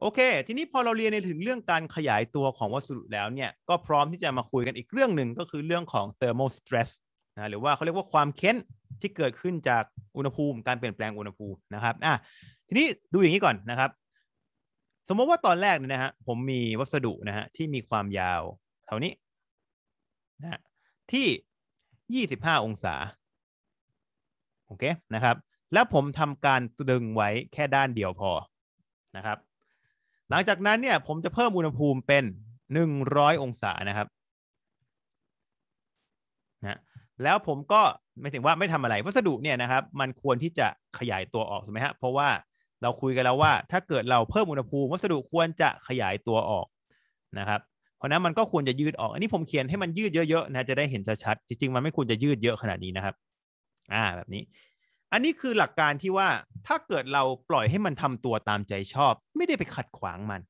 โอเค ทีนี้พอเราเรียนในถึงเรื่องการขยายตัวของวัสดุแล้วเนี่ย ก็พร้อมที่จะมาคุยกันอีกเรื่องหนึ่งก็คือเรื่องของ thermal stress นะ หรือว่าเขาเรียกว่าความเค้นที่เกิดขึ้นจากอุณหภูมิการเปลี่ยนแปลงอุณหภูมินะครับอ่ะทีนี้ดูอย่างนี้ก่อนนะครับ สมมติว่าตอนแรกเนี่ยนะฮะ ผมมีวัสดุนะฮะที่มีความยาวเท่านี้นะที่ยี่สิบห้าองศาโอเคนะครับ แล้วผมทำการตึงไว้แค่ด้านเดียวพอนะครับหลังจากนั้นเนี่ยผมจะเพิ่มอุณหภูมิเป็นหนึ่งร้อยองศานะครับ นะ แล้วผมก็ไม่ถึงว่าไม่ทำอะไรวัสดุเนี่ยนะครับมันควรที่จะขยายตัวออกใช่ไหมฮะเพราะว่าเราคุยกันแล้วว่าถ้าเกิดเราเพิ่มอุณหภูมิวัสดุควรจะขยายตัวออกนะครับเพราะนั้นมันก็ควรจะยืดออกอันนี้ผมเขียนให้มันยืดเยอะๆนะจะได้เห็นชัดๆจริงๆมันไม่ควรจะยืดเยอะขนาดนี้นะครับ อ่าแบบนี้อันนี้คือหลักการที่ว่าถ้าเกิดเราปล่อยให้มันทำตัวตามใจชอบ ไม่ได้ไปขัดขวางมัน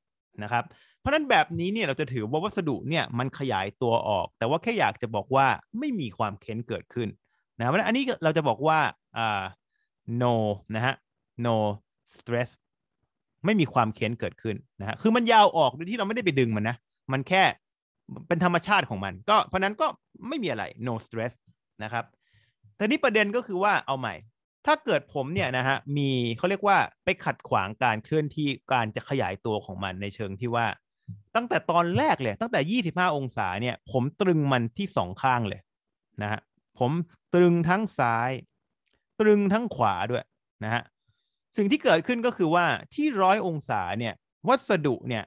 นะครับ เพราะนั้นแบบนี้เนี่ยเราจะถือว่าวัสดุเนี่ยมันขยายตัวออก แต่ว่า แค่อยากจะบอกว่าไม่มีความเค้นเกิดขึ้น นะเพราะนั้นอันนี้เราจะบอกว่าอ่า no นะฮะ no stress ไม่มีความเค้นเกิดขึ้นนะฮะคือมันยาวออกโดยที่เราไม่ได้ไปดึงมันนะมันแค่เป็นธรรมชาติของมันก็เพราะนั้นก็ไม่มีอะไร no stress นะครับแต่นี่ประเด็นก็คือว่าเอาใหม่ถ้าเกิดผมเนี่ยนะฮะมีเขาเรียกว่าไปขัดขวางการเคลื่อนที่การจะขยายตัวของมันในเชิงที่ว่าตั้งแต่ตอนแรกเลย ตั้งแต่25องศาเนี่ยผมตรึงมันที่สองข้างเลยนะฮะผมตรึงทั้งซ้ายตรึงทั้งขวาด้วยนะฮะสิ่งที่เกิดขึ้นก็คือว่าที่ร้อยองศาเนี่ยวัสดุเนี่ย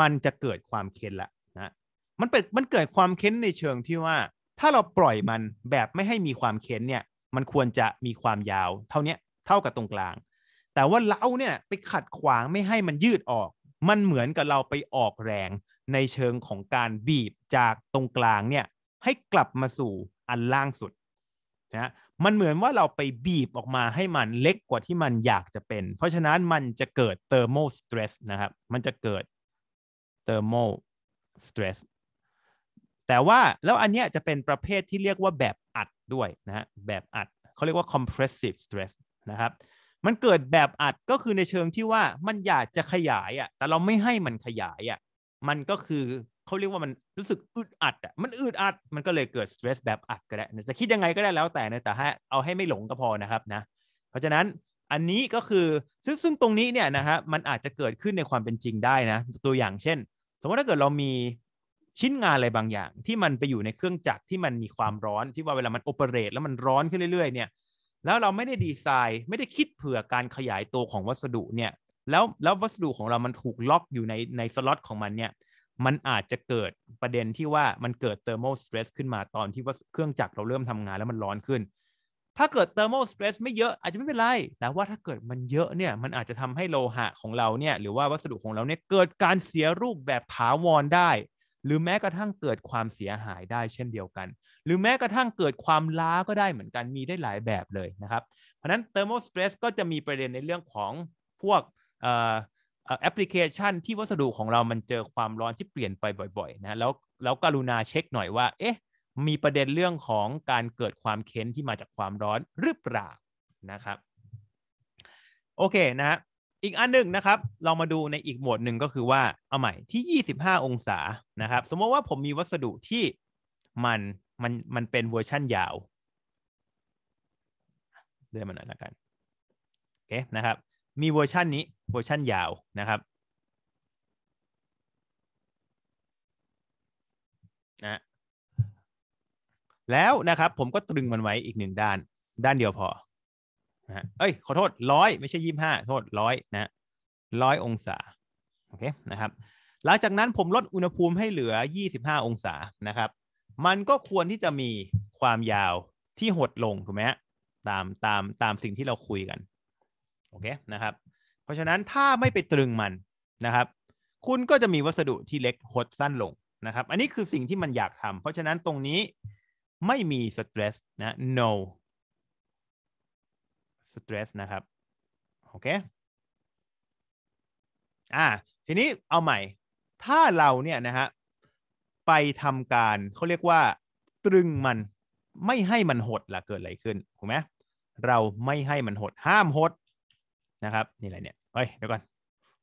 มันจะเกิดความเค้นละนะมันเป็นมันเกิดความเค้นในเชิงที่ว่า ถ้าเราปล่อยมันแบบไม่ให้มีความเค้นเนี่ยมันควรจะมีความยาวเท่านี้เท่ากับตรงกลาง แต่ว่าเล้าเนี่ยไปขัดขวางไม่ให้มันยืดออก มันเหมือนกับเราไปออกแรงในเชิงของการบีบจากตรงกลางเนี่ยให้กลับมาสู่อันล่างสุดนะมันเหมือนว่าเราไปบีบออกมาให้มันเล็กกว่าที่มันอยากจะเป็น เพราะฉะนั้นมันจะเกิดเทอร์โมสตรสนะครับ มันจะเกิดเทอร์โมสตรสแต่ว่าแล้วอันเนี้ยจะเป็นประเภทที่เรียกว่าแบบอัดด้วยนะฮะแบบอัดเขาเรียกว่า compressive stress นะครับมันเกิดแบบอัดก็คือในเชิงที่ว่ามันอยากจะขยายอ่ะแต่เราไม่ให้มันขยายอ่ะมันก็คือเขาเรียกว่ามันรู้สึกอึดอัดอ่ะมันอึดอัดมันก็เลยเกิด stress แบบอัดก็ได้จะคิดยังไงก็ได้แล้วแต่นะแต่ให้เอาให้ไม่หลงก็พอนะครับนะ เพราะฉะนั้นอันนี้ก็คือซึ่งซึ่งตรงนี้เนี่ยนะฮะมันอาจจะเกิดขึ้นในความเป็นจริงได้นะตัวอย่างเช่น สมมติถ้าเกิดเรามีชิ้นงานอะไรบางอย่างที่มันไปอยู่ในเครื่องจักรที่มันมีความร้อนที่ว่าเวลามันโอเปเรตแล้วมันร้อนขึ้นเรื่อย ๆ เนี่ยแล้วเราไม่ได้ดีไซน์ไม่ได้คิดเผื่อการขยายตัวของวัสดุเนี่ยแล้วแล้ววัสดุของเรามันถูกล็อกอยู่ในในสล็อตของมันเนี่ยมันอาจจะเกิดประเด็นที่ว่ามันเกิดเทอร์โมสเตรสขึ้นมาตอนที่ว่าเครื่องจักรเราเริ่มทำงานแล้วมันร้อนขึ้น ถ้าเกิดเทอร์โมสเตรสไม่เยอะอาจจะไม่เป็นไรแต่ว่าถ้าเกิดมันเยอะเนี่ยมันอาจจะทำให้โลหะของเราเนี่ยหรือว่าวัสดุของเราเนี่ยเกิดการเสียรูปแบบถาวรได้หรือแม้กระทั่งเกิดความเสียหายได้เช่นเดียวกัน หรือแม้กระทั่งเกิดความล้าก็ได้เหมือนกันมีได้หลายแบบเลยนะครับ เพราะนั้นเทอร์โมสเตรสก็จะมีประเด็นในเรื่องของพวกแอปพลิเคชัน ที่วัสดุของเรามันเจอความร้อนที่เปลี่ยนไปบ่อยๆนะแล้วแล้วกรุณาเช็คหน่อยว่าเอ๊ะมีประเด็นเรื่องของการเกิดความเค้นที่มาจากความร้อนหรือเปล่านะครับ โอเคนะอีกอันหนึ่งนะครับ เรามาดูในอีกหมวดหนึ่งก็คือว่า เอาใหม่ที่ 25 องศา นะครับ สมมติว่าผมมีวัสดุที่มัน มัน มันเป็นเวอร์ชั่นยาวเลื่อนมันหน่อยละกัน โอเค นะครับ มีเวอร์ชันนี้เวอร์ชันยาว นะ ครับ นะ แล้วนะครับผมก็ตรึงมันไว้อีกหนึ่งด้าน ด้านเดียวพอนะเอ้ยขอโทษร้อยไม่ใช่ยี่ห้าโทษร้อยนะร้อยองศาโอเคนะครับ หลังจากนั้นผมลดอุณหภูมิให้เหลือ 25 องศานะครับ มันก็ควรที่จะมีความยาวที่หดลงถูกไหมฮะตามตามตามสิ่งที่เราคุยกันโอเคนะครับเพราะฉะนั้นถ้าไม่ไปตรึงมันนะครับ คุณก็จะมีวัสดุที่เล็กหดสั้นลงนะครับ อันนี้คือสิ่งที่มันอยากทำเพราะฉะนั้นตรงนี้ไม่มีสเตรสนะ no stress นะครับ โอเค อ่าทีนี้เอาใหม่ ถ้าเราเนี่ยนะฮะ ไปทำการเขาเรียกว่าตรึงมัน ไม่ให้มันหดล่ะ เกิดอะไรขึ้น ถูกไหมเราไม่ให้มันหด ห้ามหด นะครับ นี่อะไรเนี่ย เฮ้ยเดี๋ยวก่อน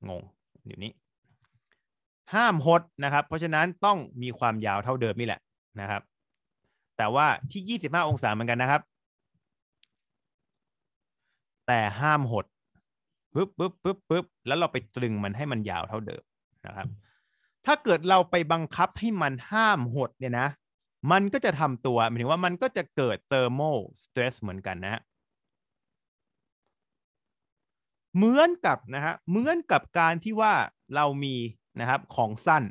งงอยู่นี้ ห้ามหดนะครับ เพราะฉะนั้นต้องมีความยาวเท่าเดิมนี่แหละนะครับ แต่ว่าที่ 25 องศาเหมือนกันนะครับแต่ห้ามหดปึ๊บปึ๊บปึ๊บปึ๊บแล้วเราไปตรึงมันให้มันยาวเท่าเดิมนะครับ ถ้าเกิดเราไปบังคับให้มันห้ามหดเนี่ยนะมันก็จะทำตัวหมายถึงว่ามันก็จะเกิดเทอร์โมสเตรสเหมือนกันนะฮะเหมือนกับนะฮะเหมือนกับการที่ว่าเรามีนะครับของสั้น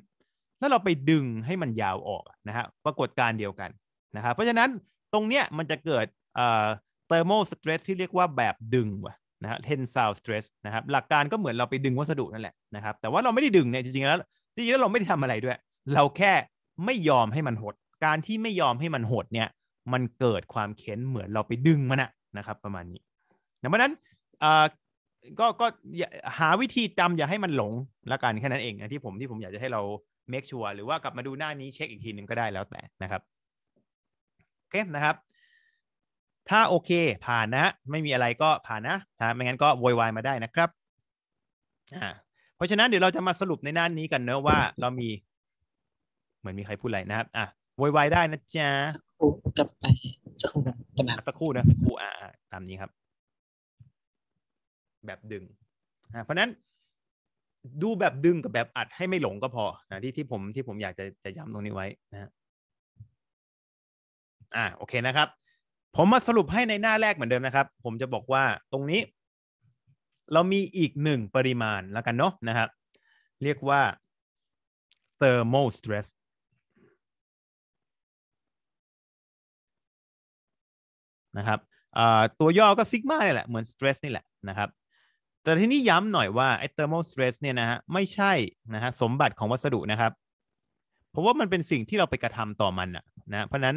แล้วเราไปดึงให้มันยาวออกนะฮะปรากฏการเดียวกันนะครับเพราะฉะนั้นตรงเนี้ยมันจะเกิดเอ่อเทอร์โมสเตรสที่เรียกว่าแบบดึงว่ะนะฮะเทนซาวสเตรสนะครับ หลักการก็เหมือนเราไปดึงวัสดุนั่นแหละนะครับแต่ว่าเราไม่ได้ดึงเนี่ยจริงๆแล้วจริงๆ แล้ว เราไม่ได้ทำอะไรด้วย เราแค่ไม่ยอมให้มันหด การที่ไม่ยอมให้มันหดเนี่ย มันเกิดความเข็นเหมือนเราไปดึงมันอะนะครับประมาณนี้ดังนั้นก็ก็หาวิธีจำอย่าให้มันหลงละกันแค่นั้นเองนะที่ผมที่ผมอยากจะให้เราเมคชัวร์หรือว่ากลับมาดูหน้านี้เช็คอีกทีหนึ่งก็ได้แล้วแต่นะครับโอเคนะครับถ้าโอเค ผ่านนะ ไม่มีอะไรก็ผ่านนะถ้าไม่งั้นก็โวยวายมาได้นะครับอ่าเพราะฉะนั้นเดี๋ยวเราจะมาสรุปในหน้านี้กันเนอะว่าเรามี เหมือนมีใครพูดอะไรนะครับ อ่ะโวยวายได้นะจ๊ะกคู่กลับไปสักครู่นะกับมาสักครู่นะสักครู่อ่าตามนี้ครับ แบบดึงอ่าเพราะนั้น ดูแบบดึงกับแบบอัดให้ไม่หลงก็พอนะที่ที่ผมที่ผมอยากจะจะย้ำตรงนี้ไว้นะอ่าโอเคนะครับผมมาสรุปให้ในหน้าแรกเหมือนเดิมนะครับ ผมจะบอกว่าตรงนี้ เรามีอีกหนึ่งปริมาณแล้วกันเนาะนะครับ เรียกว่า thermal stress นะครับตัวย่อก็ซิกมาเนี่ยแหละเหมือน stress นี่แหละนะครับ แต่ที่นี้ย้ำหน่อยว่าไอ้ thermal stress เนี่ยนะฮะไม่ใช่นะฮะสมบัติของวัสดุนะครับ เพราะว่ามันเป็นสิ่งที่เราไปกระทำต่อมันนะนะเพราะนั้น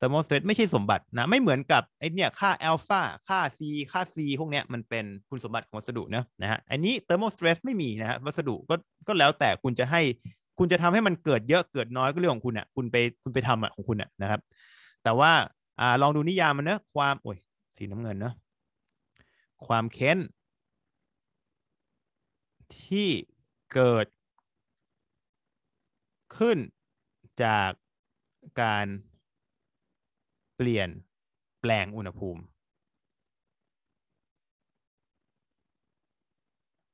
t h e r m o s t a t ไม่ใช่สมบัตินะไม่เหมือนกับไอเนี่ยค่าอัลฟาค่า C ค่า C พวกเนี้ยมันเป็นคุณสมบัติของวัสดุนะนะฮะอันนี้ t h e r m o s t r e s s ไม่มีนะฮะวัสดุก็ก็แล้วแต่คุณจะให้คุณจะทำให้มันเกิดเยอะเกิดน้อยก็เรื่องของคุณอ่ะคุณไปคุณไปทำอ่ะของคุณอ่ะนะครับ แต่ว่าอ่าลองดูนิยามมันนะความโอ้ยสีน้ำเงินเนาะความเค้นที่เกิด ขึ้นจากการเปลี่ยนแปลงอุณหภูมิ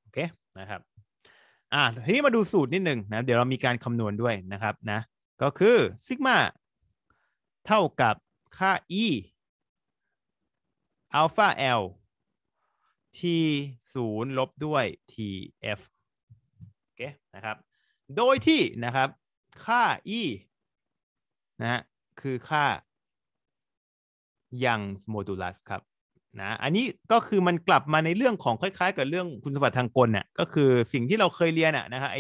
โอเคนะครับอ่าทีนี้มาดูสูตรนิดหนึ่งนะ เดี๋ยวเรามีการคำนวณด้วย นะครับ นะ ก็คือซิกมา เท่ากับค่า e อัลฟา l t ์ลบด้วย tf โอเค นะครับ โดยที่ นะครับ ค่า e นะฮะคือค่ายังโมดูลัสครับนะอันนี้ก็คือมันกลับมาในเรื่องของคล้ายๆ กับเรื่องคุณสมบัติทางกลเนี่ยก็คือสิ่งที่เราเคยเรียนอะนะฮะไอ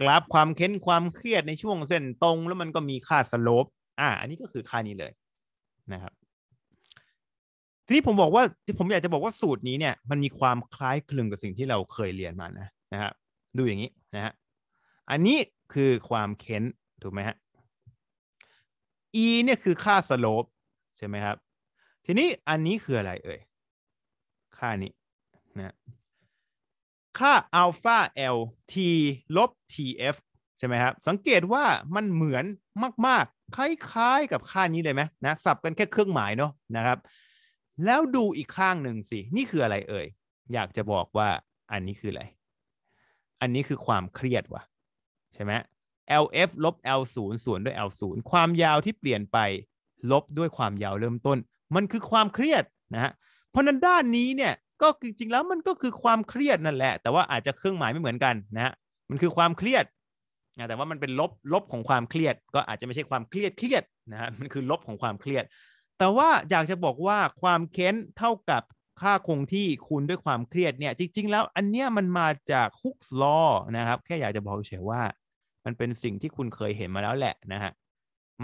กราฟความเค้นความเครียดในช่วงเส้นตรงแล้วมันก็มีค่าสโลปอ่าอันนี้ก็คือค่านี้เลยนะครับทีนี้ผมบอกว่าที่ผมอยากจะบอกว่าสูตรนี้เนี่ยมันมีความคล้ายคลึงกับสิ่งที่เราเคยเรียนมานะนะครับดูอย่างนี้นะฮะอันนี้คือความเค้นถูกไหมฮะ e เนี่ยคือค่าสโลปใช่ไหมครับ ทีนี้อันนี้คืออะไรเอ่ย ค่านี้นะค่าอัลฟา L T ลบ TF ใช่ไหมครับ สังเกตว่ามันเหมือนมาก ๆ คล้าย ๆ กับค่านี้เลยไหมนะสับกันแค่เครื่องหมายเนาะ นะครับ แล้วดูอีกข้างหนึ่งสิ นี่คืออะไรเอ่ย อยากจะบอกว่าอันนี้คืออะไร อันนี้คือความเครียดวะใช่ไหม LF ลบ L0 ส่วนด้วย L0 ความยาวที่เปลี่ยนไปลบด้วยความยาวเริ่มต้น มันคือความเครียดนะฮะ เพราะนั้นด้านนี้เนี่ย ก็จริงๆแล้วมันก็คือความเครียด นั่นแหละ แต่ว่าอาจจะเครื่องหมายไม่เหมือนกันนะฮะมันคือความเครียดนะแต่ว่ามันเป็นลบ ลบของความเครียด ก็อาจจะไม่ใช่ความเครียด เครียดนะฮะมันคือลบของความเครียด แต่ว่าอยากจะบอกว่าความเค้นเท่ากับค่าคงที่คูณด้วยความเครียดเนี่ยจริงๆแล้วอันเนี้ยมันมาจากฮุกส์ลอนะครับ แค่อยากจะบอกเฉยว่ามันเป็นสิ่งที่คุณเคยเห็นมาแล้วแหละนะฮะ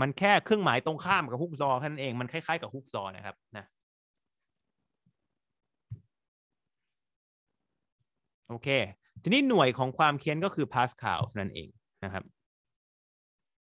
มันแค่เครื่องหมายตรงข้ามกับฮุกซอแค่นั้นเองมันคล้ายๆกับฮุกซอนะครับ นะ โอเค ทีนี้หน่วยของความเคียนก็คือพาสคาลนั่นเองนะครับ